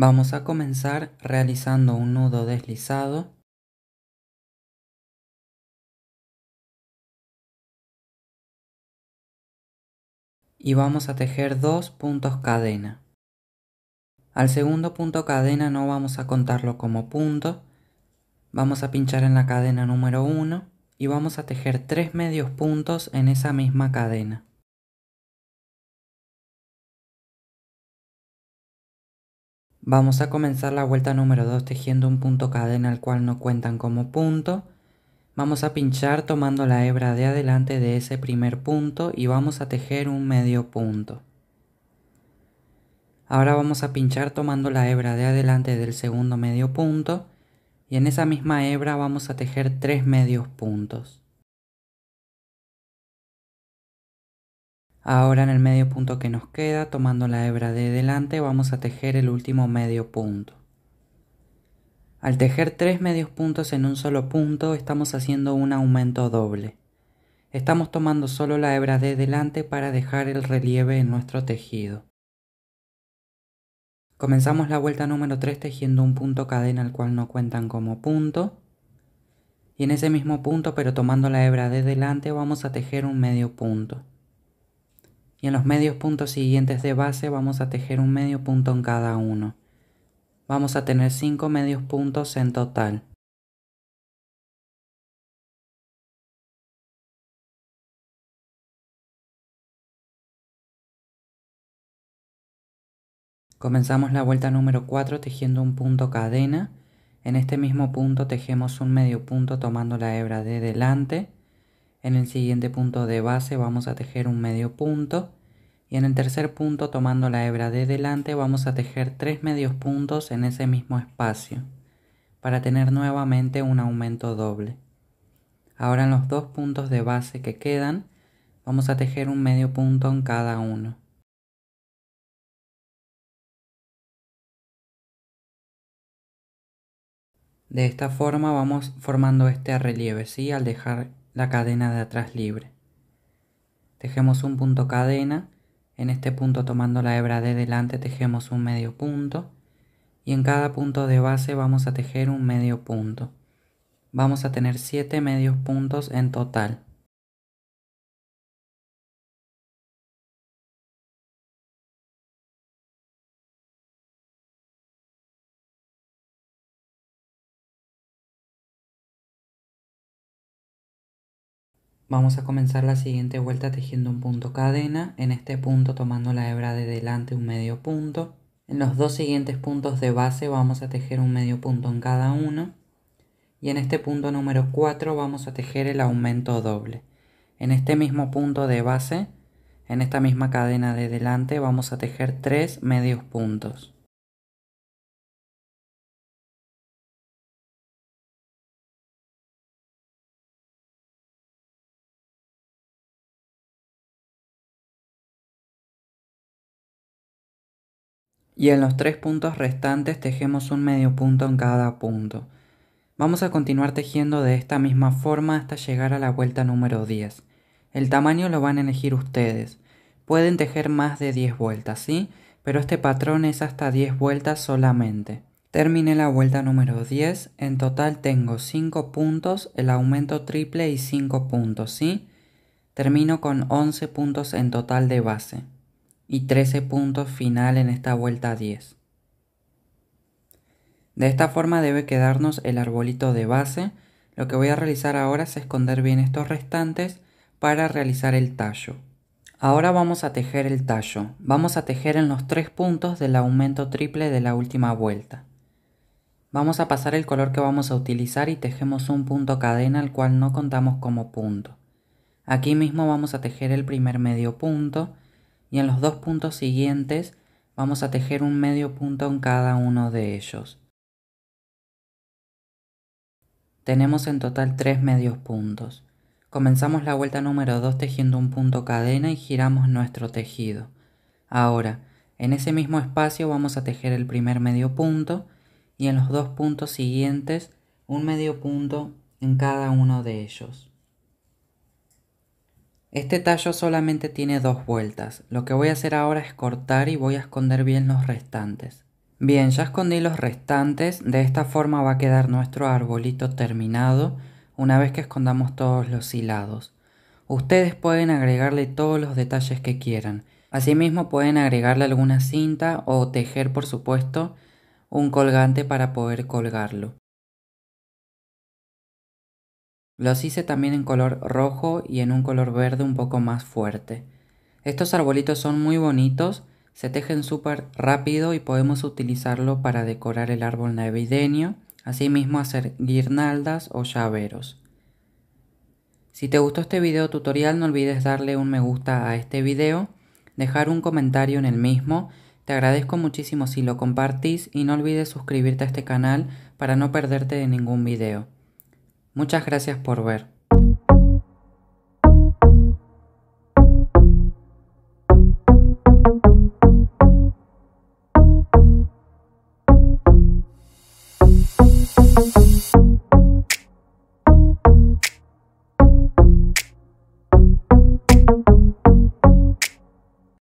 Vamos a comenzar realizando un nudo deslizado y vamos a tejer dos puntos cadena. Al segundo punto cadena no vamos a contarlo como punto, vamos a pinchar en la cadena número 1 y vamos a tejer tres medios puntos en esa misma cadena. Vamos a comenzar la vuelta número 2 tejiendo un punto cadena al cual no cuentan como punto. Vamos a pinchar tomando la hebra de adelante de ese primer punto y vamos a tejer un medio punto. Ahora vamos a pinchar tomando la hebra de adelante del segundo medio punto y en esa misma hebra vamos a tejer tres medios puntos. Ahora en el medio punto que nos queda, tomando la hebra de delante, vamos a tejer el último medio punto. Al tejer tres medios puntos en un solo punto, estamos haciendo un aumento doble. Estamos tomando solo la hebra de delante para dejar el relieve en nuestro tejido. Comenzamos la vuelta número 3 tejiendo un punto cadena al cual no cuentan como punto. Y en ese mismo punto, pero tomando la hebra de delante, vamos a tejer un medio punto y en los medios puntos siguientes de base vamos a tejer un medio punto en cada uno. Vamos a tener 5 medios puntos en total. Comenzamos la vuelta número 4 tejiendo un punto cadena. En este mismo punto tejemos un medio punto tomando la hebra de delante en el siguiente punto de base vamos a tejer un medio punto y en el tercer punto tomando la hebra de delante vamos a tejer tres medios puntos en ese mismo espacio para tener nuevamente un aumento doble. Ahora en los dos puntos de base que quedan vamos a tejer un medio punto en cada uno. De esta forma vamos formando este relieve, si Al dejar la cadena de atrás libre. Tejemos un punto cadena, en este punto tomando la hebra de delante tejemos un medio punto y en cada punto de base vamos a tejer un medio punto. Vamos a tener 7 medios puntos en total. Vamos a comenzar la siguiente vuelta tejiendo un punto cadena, en este punto tomando la hebra de delante un medio punto. En los dos siguientes puntos de base vamos a tejer un medio punto en cada uno. Y en este punto número 4 vamos a tejer el aumento doble. En este mismo punto de base, en esta misma cadena de delante, vamos a tejer tres medios puntos. y en los tres puntos restantes tejemos un medio punto en cada punto. Vamos a continuar tejiendo de esta misma forma hasta llegar a la vuelta número 10. El tamaño lo van a elegir ustedes. Pueden tejer más de 10 vueltas, ¿sí? Pero este patrón es hasta 10 vueltas solamente. Terminé la vuelta número 10, en total tengo 5 puntos, el aumento triple y 5 puntos, ¿sí? Termino con 11 puntos en total de base y 13 puntos final en esta vuelta 10. De esta forma debe quedarnos el arbolito de base. Lo que voy a realizar ahora es esconder bien estos restantes para realizar el tallo. Ahora vamos a tejer el tallo. Vamos a tejer en los tres puntos del aumento triple de la última vuelta. Vamos a pasar el color que vamos a utilizar y tejemos un punto cadena al cual no contamos como punto. Aquí mismo vamos a tejer el primer medio punto y en los dos puntos siguientes vamos a tejer un medio punto en cada uno de ellos. Tenemos en total tres medios puntos. Comenzamos la vuelta número 2 tejiendo un punto cadena y giramos nuestro tejido. Ahora, en ese mismo espacio vamos a tejer el primer medio punto y en los dos puntos siguientes un medio punto en cada uno de ellos. Este tallo solamente tiene dos vueltas. Lo que voy a hacer ahora es cortar y voy a esconder bien los restantes. Bien, ya escondí los restantes. De esta forma va a quedar nuestro arbolito terminado una vez que escondamos todos los hilados. Ustedes pueden agregarle todos los detalles que quieran. Asimismo pueden agregarle alguna cinta o tejer por supuesto un colgante para poder colgarlo. Los hice también en color rojo y en un color verde un poco más fuerte. Estos arbolitos son muy bonitos, se tejen súper rápido y podemos utilizarlo para decorar el árbol navideño, asimismo hacer guirnaldas o llaveros. Si te gustó este video tutorial no olvides darle un me gusta a este video, dejar un comentario en el mismo, te agradezco muchísimo si lo compartís y no olvides suscribirte a este canal para no perderte de ningún video. Muchas gracias por ver.